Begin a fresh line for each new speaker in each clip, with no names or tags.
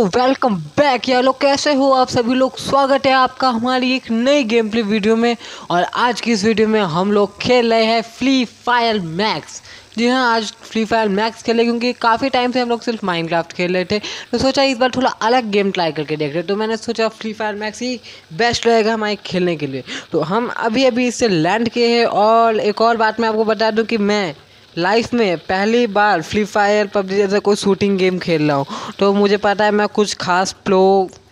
welcome back यार लोग कैसे हो आप सभी लोग स्वागत है आपका हमारी एक नई गेम प्ले वीडियो में और आज की इस वीडियो में हम लोग खेल रहे हैं फ्री फायर मैक्स जी हाँ आज फ्री फायर मैक्स खेले क्योंकि काफ़ी टाइम से हम लोग सिर्फ माइनक्राफ्ट खेल रहे थे तो सोचा इस बार थोड़ा अलग गेम ट्राई करके देख रहे तो मैंने सोचा फ्री फायर मैक्स ही बेस्ट रहेगा हमारे खेलने के लिए तो हम अभी अभी इससे लैंड किए हैं और एक और बात मैं आपको बता दूँ कि मैं लाइफ में पहली बार फ्री फायर पबजी जैसे कोई शूटिंग गेम खेल रहा हूँ तो मुझे पता है मैं कुछ खास प्लो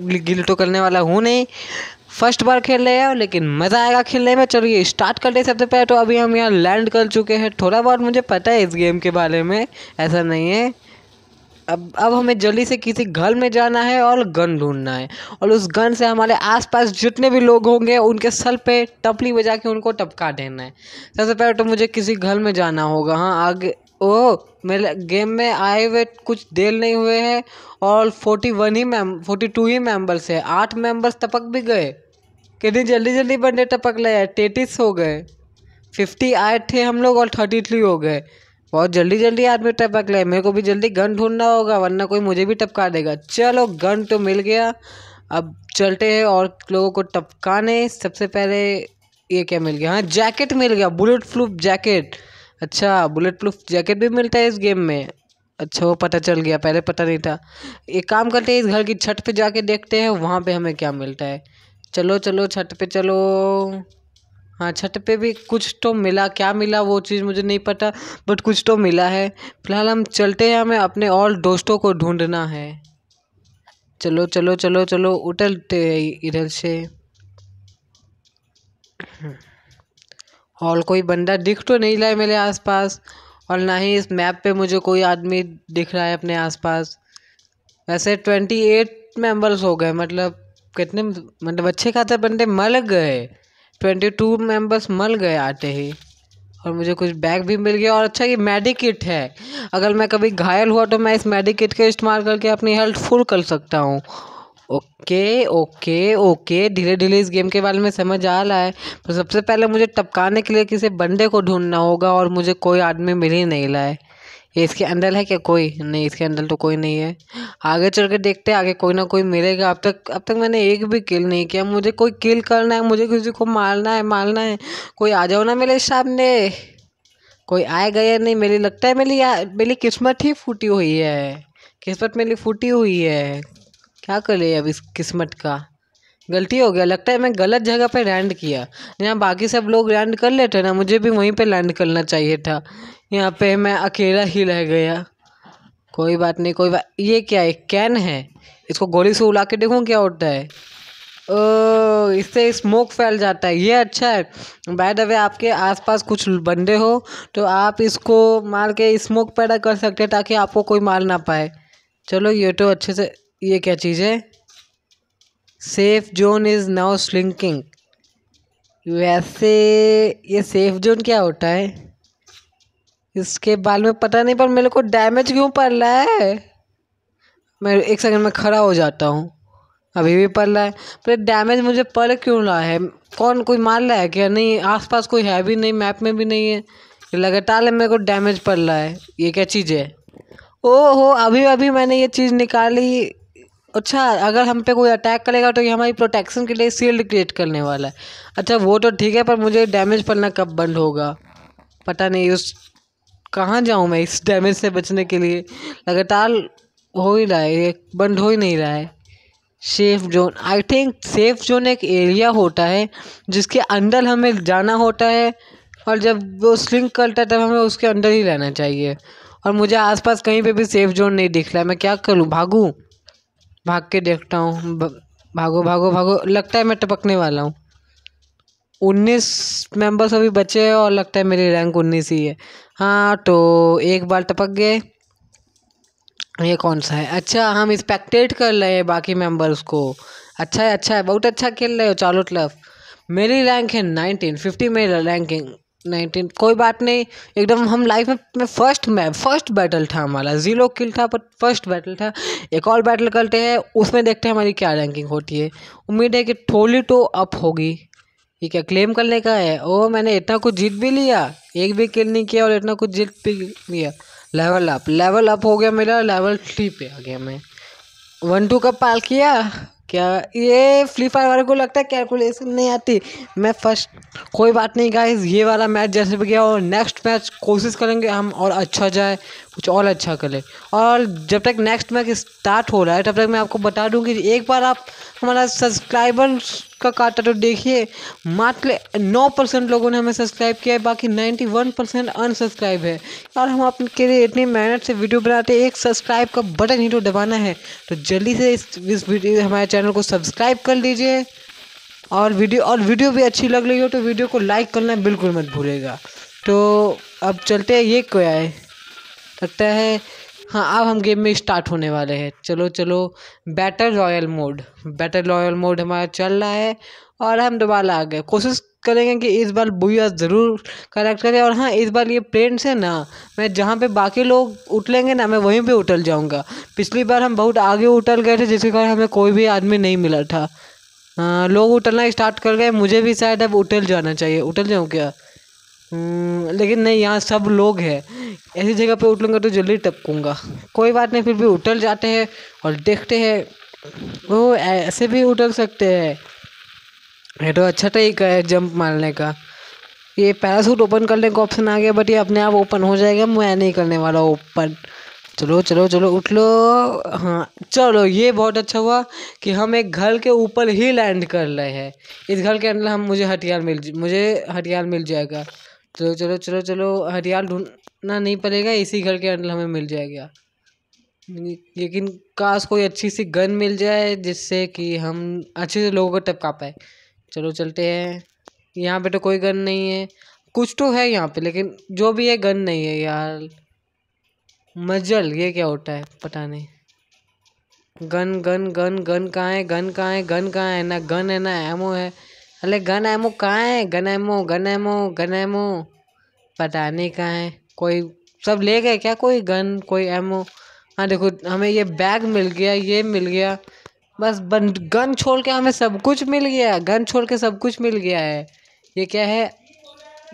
गिल तो करने वाला हूँ नहीं फर्स्ट बार खेल रहे हैं लेकिन मज़ा आएगा खेलने में चलिए स्टार्ट कर हैं सबसे पहले तो अभी हम यहाँ लैंड कर चुके हैं थोड़ा बहुत मुझे पता है इस गेम के बारे में ऐसा नहीं है अब अब हमें जल्दी से किसी घर में जाना है और गन ढूंढना है और उस गन से हमारे आसपास जितने भी लोग होंगे उनके सर पे टपली बजा के उनको टपका देना है सबसे पहले तो मुझे किसी घर में जाना होगा हाँ आगे ओ मेरे गेम में आए हुए कुछ देर नहीं हुए हैं और फोर्टी वन ही मैम फोर्टी टू ही मेम्बर्स है आठ मेम्बर्स टपक भी गए कितनी जल्दी जल्दी बंदे टपक गए तैतीस हो गए फिफ्टी आए थे हम लोग और थर्टी थ्री हो गए बहुत जल्दी जल्दी आदमी टपक ले मेरे को भी जल्दी गन ढूंढना होगा वरना कोई मुझे भी टपका देगा चलो गन तो मिल गया अब चलते हैं और लोगों को टपकाने सबसे पहले ये क्या मिल गया हाँ जैकेट मिल गया बुलेट प्रूफ जैकेट अच्छा बुलेट प्रूफ जैकेट भी मिलता है इस गेम में अच्छा वो पता चल गया पहले पता नहीं था एक काम करते हैं इस घर की छत पे जाके देखते हैं वहाँ पे हमें क्या मिलता है चलो चलो छत पे चलो हाँ छत पे भी कुछ तो मिला क्या मिला वो चीज़ मुझे नहीं पता बट कुछ तो मिला है फिलहाल हम चलते हैं हमें अपने और दोस्तों को ढूंढना है चलो चलो चलो चलो उठलते हैं इधर से और कोई बंदा दिख तो नहीं रहा है मेरे आसपास और ना ही इस मैप पे मुझे कोई आदमी दिख रहा है अपने आसपास वैसे ट्वेंटी एट मेम्बर्स हो गए मतलब कितने मतलब अच्छे खाते बंदे मर गए ट्वेंटी टू मेम्बर्स मल गए आते ही और मुझे कुछ बैग भी मिल गया और अच्छा ये मेडिकिट है अगर मैं कभी घायल हुआ तो मैं इस मेडिकिट का इस्तेमाल करके अपनी हेल्थ फुल कर सकता हूँ ओके ओके ओके धीरे धीरे इस गेम के बारे में समझ आ रहा है पर सबसे पहले मुझे टपकाने के लिए किसी बंदे को ढूंढना होगा और मुझे कोई आदमी मिल ही नहीं रहा है ये इसके अंदर है क्या कोई नहीं इसके अंदर तो कोई नहीं है आगे चल के देखते हैं आगे कोई ना कोई मिलेगा अब तक अब तक मैंने एक भी किल नहीं किया मुझे कोई किल करना है मुझे किसी को मारना है मारना है कोई आ जाओ ना मेरे सामने कोई आएगा या नहीं मेरी लगता है मेरी मेरी किस्मत ही फूटी हुई है किस्मत मेरी फूटी हुई है क्या करे अब इस किस्मत का गलती हो गया लगता है मैं गलत जगह पे लैंड किया यहाँ बाकी सब लोग लैंड कर लेते ना मुझे भी वहीं पे लैंड करना चाहिए था यहाँ पे मैं अकेला ही रह गया कोई बात नहीं कोई बात ये क्या है कैन है इसको गोली से उला के देखूँ क्या होता है ओ इससे स्मोक फैल जाता है ये अच्छा है बाय द वे आपके आसपास कुछ बंदे हो तो आप इसको मार के स्मोक पैदा कर सकते हैं ताकि आपको कोई मार ना पाए चलो ये तो अच्छे से ये क्या चीज़ है safe zone is now shrinking वैसे ये सेफ जोन क्या होता है इसके बाल में पता नहीं पर मेरे को डैमेज क्यों पड़ रहा है मैं एक सेकंड में खड़ा हो जाता हूँ अभी भी पड़ रहा है पर डैमेज मुझे पड़ क्यों रहा है कौन कोई मार रहा है क्या नहीं आसपास कोई है भी नहीं मैप में भी नहीं है लगातार मेरे को डैमेज पड़ रहा है ये क्या चीज़ है ओ हो अभी अभी मैंने ये चीज़ निकाली अच्छा अगर हम पे कोई अटैक करेगा तो ये हमारी प्रोटेक्शन के लिए सील्ड क्रिएट करने वाला है अच्छा वो तो ठीक है पर मुझे डैमेज पड़ना कब बंद होगा पता नहीं उस कहाँ जाऊँ मैं इस डैमेज से बचने के लिए लगातार हो ही रहा है ये बंद हो ही नहीं रहा है safe zone I think safe zone एक एरिया होता है जिसके अंदर हमें जाना होता है और जब वो स्लिंक करता है तब हमें उसके अंदर ही रहना चाहिए और मुझे आसपास कहीं पे भी सेफ जोन नहीं दिख रहा है मैं क्या करूँ भागूँ भाग के देखता हूँ भागो भागो भागो लगता है मैं टपकने वाला हूँ उन्नीस मेंबर्स अभी बचे हैं और लगता है मेरी रैंक उन्नीस ही है हाँ तो एक बार टपक गए ये कौन सा है अच्छा हम स्पेक्टेट कर रहे हैं बाकी मेंबर्स को अच्छा है अच्छा है बहुत अच्छा खेल रहे हो चालो तरफ मेरी रैंक है नाइनटीन फिफ्टी मेरी रैंकिंग नाइनटीन कोई बात नहीं एकदम हम लाइफ में, में फर्स्ट मैं फर्स्ट बैटल था हमारा जीरो किल था पर फर्स्ट बैटल था एक और बैटल करते हैं उसमें देखते हैं हमारी क्या रैंकिंग होती है उम्मीद है कि थोड़ी तो अप होगी ये क्या क्लेम करने का है ओ मैंने इतना कुछ जीत भी लिया एक भी किल नहीं किया और इतना कुछ जीत भी लिया लेवल अप लेवल अप हो गया मेरा लेवल थ्री पे आ गया मैं वन टू का पाल किया क्या ये फ्री फायर वाले को लगता है कैलकुलेशन नहीं आती मैं फर्स्ट कोई बात नहीं गाइस ये वाला मैच जैसे भी गया और नेक्स्ट मैच कोशिश करेंगे हम और अच्छा जाए कुछ और अच्छा कर ले और जब तक नेक्स्ट मैच स्टार्ट हो रहा है तब तक मैं आपको बता दूं कि एक बार आप हमारा सब्सक्राइबर का काटा तो देखिए मात्र नौ परसेंट लोगों ने हमें सब्सक्राइब किया है बाकी नाइन्टी वन परसेंट अनसब्सक्राइब है और हम आपके लिए इतनी मेहनत से वीडियो बनाते हैं एक सब्सक्राइब का बटन ही तो दबाना है तो जल्दी से इस इस वीडियो हमारे चैनल को सब्सक्राइब कर लीजिए और वीडियो और वीडियो भी अच्छी लग रही हो तो वीडियो को लाइक करना बिल्कुल मत भूलेगा तो अब चलते हैं ये क्या है लगता है हाँ अब हम गेम में स्टार्ट होने वाले हैं चलो चलो battle royale mode battle royale mode हमारा चल रहा है और हम दोबारा आ गए कोशिश करेंगे कि इस बार बुया ज़रूर कलेक्ट करें और हाँ इस बार ये प्लेन से ना मैं जहाँ पे बाकी लोग उठलेंगे ना मैं वहीं पे उठल जाऊँगा पिछली बार हम बहुत आगे उठल गए थे जिसके कारण हमें कोई भी आदमी नहीं मिला था आ, हाँ, लोग उठलना स्टार्ट कर गए मुझे भी शायद अब उठल जाना चाहिए उठल जाऊँ क्या हम्म, लेकिन नहीं यहाँ सब लोग हैं ऐसी जगह पे उठ लूँगा तो जल्दी टपकूँगा कोई बात नहीं फिर भी उठल जाते हैं और देखते हैं वो ऐसे भी उठल सकते हैं ये तो अच्छा तरीका है जंप मारने का ये पैरासूट ओपन करने का ऑप्शन आ गया बट ये अपने आप ओपन हो जाएगा मैं नहीं करने वाला ओपन चलो चलो चलो उठ लो हाँ चलो ये बहुत अच्छा हुआ कि हम एक घर के ऊपर ही लैंड कर रहे हैं इस घर के अंदर हम मुझे हथियार मिल मुझे हथियार मिल जाएगा तो चलो चलो चलो चलो हथियार ढूंढना नहीं पड़ेगा इसी घर के अंदर हमें मिल जाएगा लेकिन काश कोई अच्छी सी गन मिल जाए जिससे कि हम अच्छे से लोगों को टपका पाए चलो चलते हैं यहाँ पे तो कोई गन नहीं है कुछ तो है यहाँ पे लेकिन जो भी है गन नहीं है यार मजल ये क्या होता है पता नहीं गन गन गन गन कहाँ है गन कहाँ है गन कहाँ है ना गन है ना एमओ है अरे गन एमो कहाँ है gun ammo gun ammo gun ammo पता नहीं कहाँ है कोई सब ले गए क्या कोई गन कोई एमओ हाँ देखो हमें ये बैग मिल गया ये मिल गया बस बन गन छोड़ के हमें सब कुछ मिल गया गन छोड़ के सब कुछ मिल गया है ये क्या है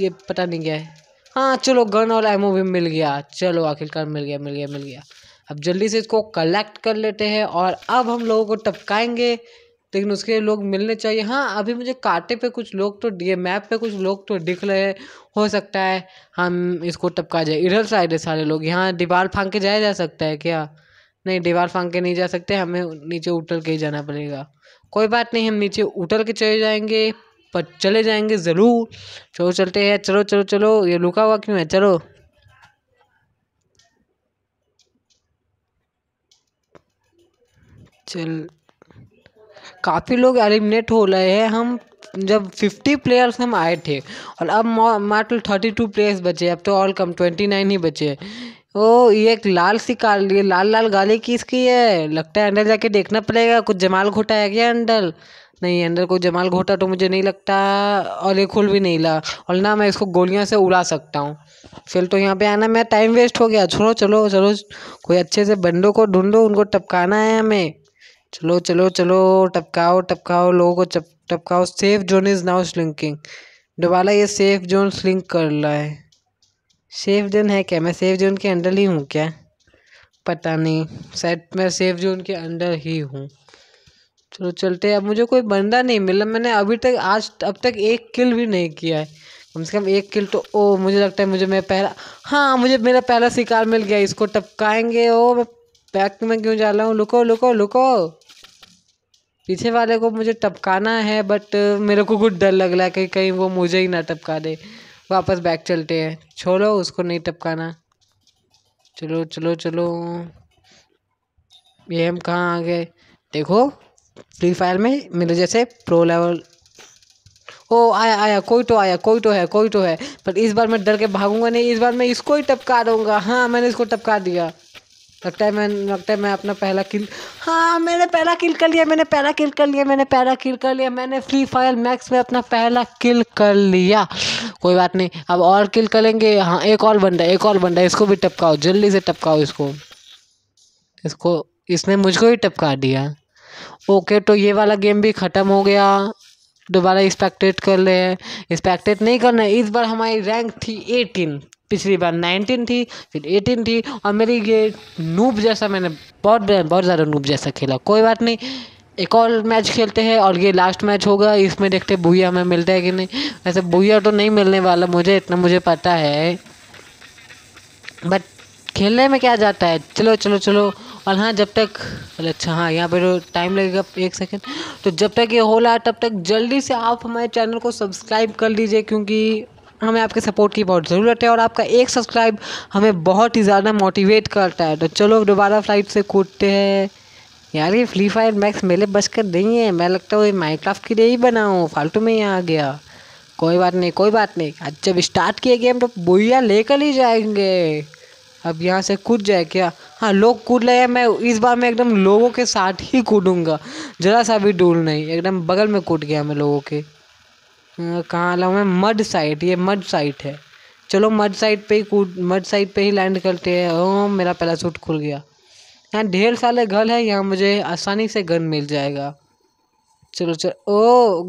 ये पता नहीं क्या है हाँ चलो गन और एमओ भी मिल गया चलो आखिरकार मिल गया मिल गया मिल गया अब जल्दी से इसको कलेक्ट कर लेते हैं और अब हम लोगों को टपकाएंगे तो लेकिन उसके लोग मिलने चाहिए हाँ अभी मुझे कांटे पे कुछ लोग तो ये मैप पे कुछ लोग तो दिख रहे हो सकता है हम इसको टपका जाए इधर साइड है सारे लोग यहाँ दीवार फाँक के जाया जा सकता है क्या नहीं दीवार फाँक के नहीं जा सकते हमें नीचे उतर के ही जाना पड़ेगा कोई बात नहीं हम नीचे उतर के चले जाएंगे पर चले जाएंगे ज़रूर चलो चलते हैं चलो चलो चलो ये रुका हुआ क्यों है चलो चल काफ़ी लोग एलिमिनेट हो रहे हैं हम जब 50 प्लेयर्स हम आए थे और अब मात्र 32 प्लेयर्स बचे अब तो ऑल कम 29 ही बचे ओ ये एक लाल सी काल ये लाल लाल गाली किसकी है लगता है अंडर जाके देखना पड़ेगा कुछ जमाल घोटा है क्या अंडर नहीं अंडर को जमाल घोटा तो मुझे नहीं लगता और ये खुल भी नहीं ला और ना मैं इसको गोलियां से उड़ा सकता हूँ फिर तो यहाँ पे आना मेरा टाइम वेस्ट हो गया छोड़ो चलो चलो कोई अच्छे से बंदों को ढूंढो उनको टपकाना है हमें चलो चलो चलो टपकाओ टपकाओ लोगों को चप, टपकाओ safe zone is now shrinking दोबारा ये सेफ जोन स्लिंक कर रहा है सेफ जोन है क्या मैं सेफ जोन के अंडर ही हूँ क्या पता नहीं शायद मैं सेफ जोन के अंडर ही हूँ चलो चलते अब मुझे कोई बंदा नहीं मिला मैंने अभी तक आज अब तक एक किल भी नहीं किया है कम से कम एक किल तो ओ मुझे लगता है मुझे मैं पहला हाँ मुझे मेरा पहला शिकार मिल गया इसको टपकाएंगे ओ मैं पैक में क्यों जा रहा हूँ लुको लुको लुको पीछे वाले को मुझे टपकाना है बट uh, मेरे को कुछ डर लग रहा है कि कहीं वो मुझे ही ना टपका दे वापस बैक चलते हैं छोड़ो उसको नहीं टपकाना चलो चलो चलो ये हम कहाँ आ गए देखो फ्री फायर में मेरे जैसे प्रो लेवल ओ आया आया कोई तो आया कोई तो है कोई तो है पर इस बार मैं डर के भागूंगा नहीं इस बार मैं इसको ही टपका दूंगा हाँ मैंने इसको टपका दिया लगता है मैं लगता है मैं अपना पहला किल हाँ मैंने पहला किल कर लिया मैंने पहला किल कर लिया मैंने पहला किल कर लिया मैंने फ्री फायर मैक्स में अपना पहला किल कर लिया कोई बात नहीं अब और किल करेंगे हाँ एक और बंदा एक और बंदा इसको भी टपकाओ जल्दी से टपकाओ इसको इसको इसने मुझको ही टपका दिया ओके तो ये वाला गेम भी ख़त्म हो गया दोबारा स्पेक्टेट कर ले इस्पेक्टेट नहीं करना इस बार हमारी रैंक थी एटीन पिछली बार नाइनटीन थी फिर एटीन थी और मेरी ये नूब जैसा मैंने बहुत बहुत ज़्यादा नूब जैसा खेला कोई बात नहीं एक और मैच खेलते हैं और ये लास्ट मैच होगा इसमें देखते भूया हमें मिलता है कि नहीं वैसे भूया तो नहीं मिलने वाला मुझे इतना मुझे पता है बट खेलने में क्या जाता है चलो चलो चलो और हाँ जब तक अच्छा हाँ यहाँ पर तो टाइम लगेगा एक सेकेंड तो जब तक ये हो रहा है तब तक जल्दी से आप हमारे चैनल को सब्सक्राइब कर लीजिए क्योंकि हमें आपके सपोर्ट की बहुत ज़रूरत है और आपका एक सब्सक्राइब हमें बहुत ही ज़्यादा मोटिवेट करता है तो चलो दोबारा फ्लाइट से कूदते हैं यार ये फ्री फायर मैक्स मेरे बस कर नहीं है मैं लगता हूँ ये माइक्राफ्ट के लिए ही बनाऊँ फालतू में यहाँ आ गया कोई बात नहीं कोई बात नहीं आज जब स्टार्ट किए हम तो बुढ़िया लेकर ही जाएंगे अब यहाँ से कूद जाए क्या हाँ लोग कूद रहे हैं मैं इस बार मैं एकदम लोगों के साथ ही कूदूँगा ज़रा सा भी डूल नहीं एकदम बगल में कूद गया मैं लोगों के कहाँ लाऊँ मैं मड साइट ये मड साइट है चलो मड साइट पे ही कूद मड साइट पे ही लैंड करते हैं ओ मेरा सूट खुल गया यहाँ ढेर सारे घर है यहाँ मुझे आसानी से गन मिल जाएगा चलो चलो ओ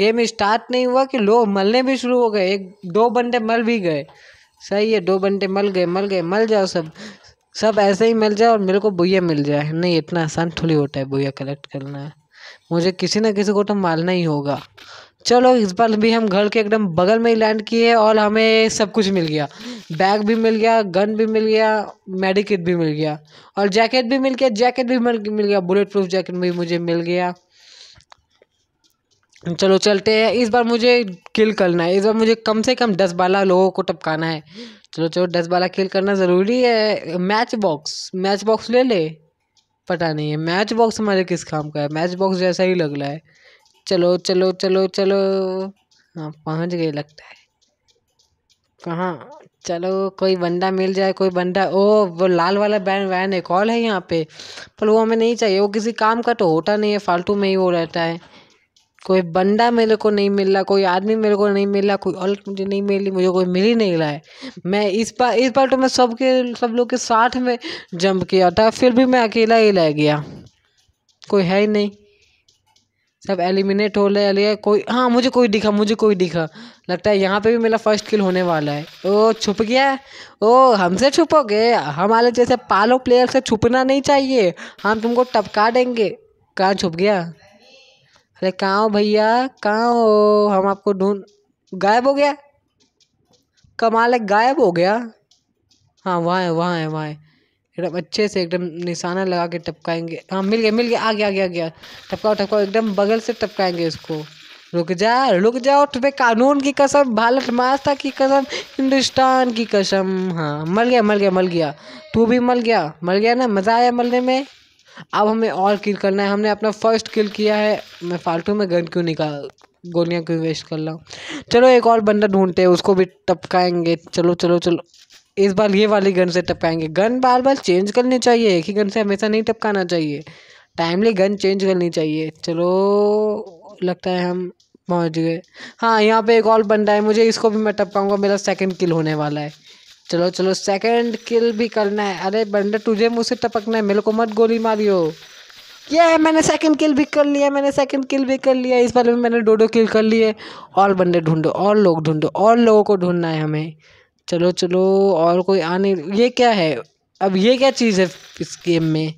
गेम स्टार्ट नहीं हुआ कि लोग मलने भी शुरू हो गए एक दो बंदे मल भी गए सही है दो बंदे मल गए मल गए मल जाओ सब सब ऐसे ही मिल जाए और मेरे को बुया मिल जाए नहीं इतना आसान थोड़ी होता है बुया कलेक्ट करना है मुझे किसी ना किसी को तो मालना ही होगा चलो इस बार भी हम घर के एकदम बगल में ही लैंड किए और हमें सब कुछ मिल गया बैग भी मिल गया गन भी मिल गया मेडिकट भी मिल गया और जैकेट भी मिल गया जैकेट भी मिल मिल गया बुलेट प्रूफ जैकेट भी मुझे मिल गया चलो चलते हैं इस बार मुझे किल करना है इस बार मुझे कम से कम दस बारह लोगों को टपकाना है चलो चलो दस बारह किल करना ज़रूरी है मैच बॉक्स मैच बॉक्स ले ले पता नहीं है मैच बॉक्स हमारे किस काम का है मैच बॉक्स जैसा ही लग रहा है चलो चलो चलो चलो हाँ पहुँच गए लगता है कहाँ चलो कोई बंदा मिल जाए कोई बंदा ओ वो लाल वाला बैन वैन एक और है यहाँ पे पर वो हमें नहीं चाहिए वो किसी काम का तो होता नहीं है फालतू में ही वो रहता है कोई बंदा मेरे को नहीं मिल रहा कोई आदमी मेरे को नहीं मिल रहा कोई औरत मुझे नहीं मिली मुझे कोई मिल ही नहीं रहा है मैं इस बार इस बार तो मैं सबके सब लोग के साथ में जंप किया था फिर भी मैं अकेला ही रह गया कोई है ही नहीं सब एलिमिनेट हो ले है कोई हाँ मुझे कोई दिखा मुझे कोई दिखा लगता है यहाँ पे भी मेरा फर्स्ट किल होने वाला है ओ छुप गया है ओ हमसे छुपोगे हमारे जैसे पालो प्लेयर से छुपना नहीं चाहिए हम तुमको टपका देंगे कहाँ छुप गया अरे कहाँ हो भैया कहाँ हो हम आपको ढूंढ गायब हो गया कमाल है गायब हो गया हाँ वहाँ है वहाँ है वहाँ है एकदम अच्छे से एकदम निशाना लगा के टपकाएंगे हाँ मिल गया मिल गया आ गया आ गया आ गया टपकाओ टपकाओ एकदम बगल से टपकाएंगे इसको रुक जा रुक जाओ तुम्हें कानून की कसम भारत माता की कसम हिंदुस्तान की कसम हाँ मर गया मर गया मर गया तू भी मर गया मर गया ना मज़ा आया मरने में अब हमें और किल करना है हमने अपना फर्स्ट किल किया है मैं फालतू में गन क्यों निकाल गोलियाँ क्यों वेस्ट कर रहा हूँ चलो एक और बंदा ढूंढते हैं उसको भी टपकाएंगे चलो चलो चलो इस बार ये वाली गन से टपकाएंगे गन बार बार चेंज करनी चाहिए एक ही गन से हमेशा नहीं टपकाना चाहिए टाइमली गन चेंज करनी चाहिए चलो लगता है हम पहुंच गए हाँ यहाँ पे एक और बंदा है मुझे इसको भी मैं टपकाऊंगा मेरा सेकंड किल होने वाला है चलो चलो सेकंड किल भी करना है अरे बंडे तुझे मुझसे टपकना है मेरे को मत गोली मारियो ये मैंने सेकंड किल भी कर लिया मैंने सेकंड किल भी कर लिया इस बार भी मैंने दो दो किल कर लिए और बंदे ढूंढो और लोग ढूंढो और लोगों को ढूंढना है हमें चलो चलो और कोई आने ये क्या है अब ये क्या चीज़ है इस गेम में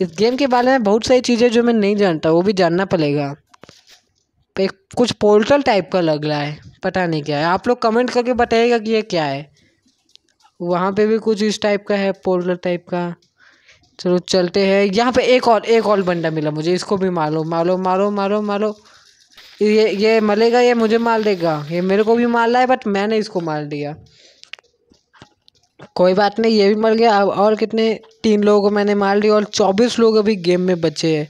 इस गेम के बारे में बहुत सारी चीज़ें जो मैं नहीं जानता वो भी जानना पड़ेगा एक कुछ पोर्टल टाइप का लग रहा है पता नहीं क्या है आप लोग कमेंट करके बताइएगा कि ये क्या है वहाँ पे भी कुछ इस टाइप का है पोर्टल टाइप का चलो चलते हैं यहाँ पे एक और एक और बंडा मिला मुझे इसको भी मारो मारो मारो मारो मारो ये ये मलेगा ये मुझे मार देगा ये मेरे को भी मार रहा है बट मैंने इसको मार दिया कोई बात नहीं ये भी मर गया अब और कितने तीन लोगों को मैंने मार दिया और चौबीस लोग अभी गेम में बचे हैं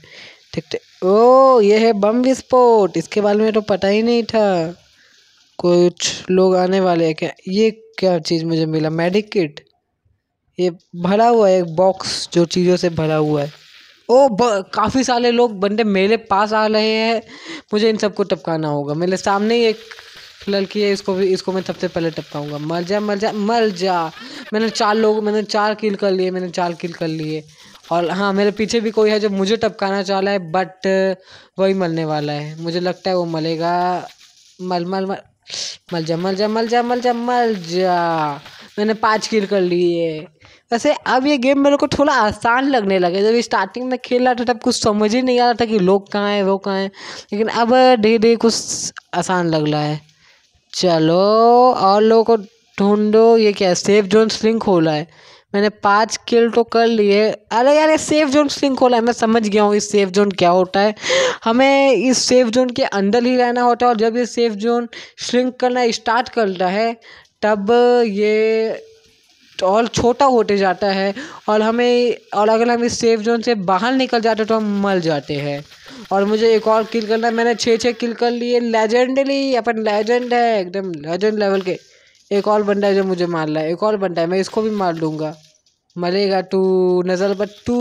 ठीक ओ ये है बम विस्फोट इसके बारे में तो पता ही नहीं था कुछ लोग आने वाले हैं क्या ये क्या चीज़ मुझे मिला मेडिक किट ये भरा हुआ है एक बॉक्स जो चीज़ों से भरा हुआ है ओ काफ़ी सारे लोग बंदे मेरे पास आ रहे हैं मुझे इन सबको टपकाना होगा मेरे सामने ही एक लड़की है इसको भी इसको मैं सबसे पहले टपकाऊंगा मर जा मर जा मर जा मैंने चार लोग मैंने चार किल कर लिए मैंने चार किल कर लिए और हाँ मेरे पीछे भी कोई है जो मुझे टपकाना चाह रहा है बट वही मरने वाला है मुझे लगता है वो मलेगा मल मल मल मल जा मल जा मल जा मल जा मल जा मैंने पाँच किल कर लिए वैसे अब ये गेम मेरे को थोड़ा आसान लगने लगे जब स्टार्टिंग में खेल रहा था तब कुछ समझ ही नहीं आ रहा था कि लोग कहाँ हैं वो कहाँ हैं लेकिन अब धीरे धीरे कुछ आसान लग रहा है चलो और लोगों को ढूंढो ये क्या है सेफ जोन स्लिंग खोला है मैंने पाँच किल तो कर लिए अरे यार ये सेफ जोन स्लिंग खोला है मैं समझ गया हूँ इस सेफ जोन क्या होता है हमें इस सेफ जोन के अंदर ही रहना होता है और जब ये सेफ जोन स्लिंग करना स्टार्ट करता है तब ये और छोटा होते जाता है और हमें और अगर हम इस सेफ जोन से बाहर निकल जाते तो हम मर जाते हैं और मुझे एक और किल करना मैंने छः छः किल कर लिए लेजेंडली अपन लेजेंड है एकदम लेजेंड लेवल के एक और बंदा है जो मुझे मार रहा है एक और बंदा है मैं इसको भी मार लूँगा मरेगा टू नज़र बट टू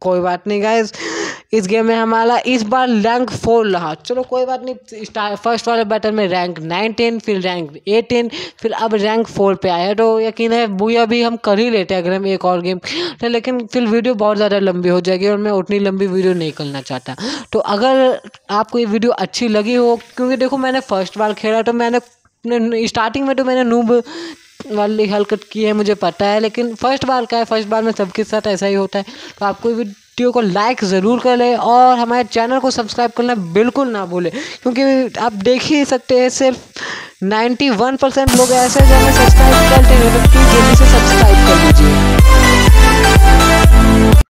कोई बात नहीं गाइस इस गेम में हमारा इस बार रैंक फोर रहा चलो कोई बात नहीं फर्स्ट वाले बैटल में रैंक नाइन टेन फिर रैंक एटीन फिर अब रैंक फोर पे आया तो यकीन है बुआ भी हम कर ही लेते हैं अगर हम एक और गेम तो लेकिन फिर वीडियो बहुत ज़्यादा लंबी हो जाएगी और मैं उतनी लंबी वीडियो नहीं करना चाहता तो अगर आपको ये वीडियो अच्छी लगी हो क्योंकि देखो मैंने फर्स्ट बार खेला तो मैंने स्टार्टिंग में तो मैंने नूब वाली हरकत की है मुझे पता है लेकिन फर्स्ट बार का है फर्स्ट बार में सबके साथ ऐसा ही होता है तो आपको भी वीडियो को लाइक ज़रूर कर लें और हमारे चैनल को सब्सक्राइब करना बिल्कुल ना भूलें क्योंकि आप देख ही सकते हैं सिर्फ 91 परसेंट लोग ऐसे जो सब्सक्राइब करते हैं तो प्लीज़ जल्दी से सब्सक्राइब कर लीजिए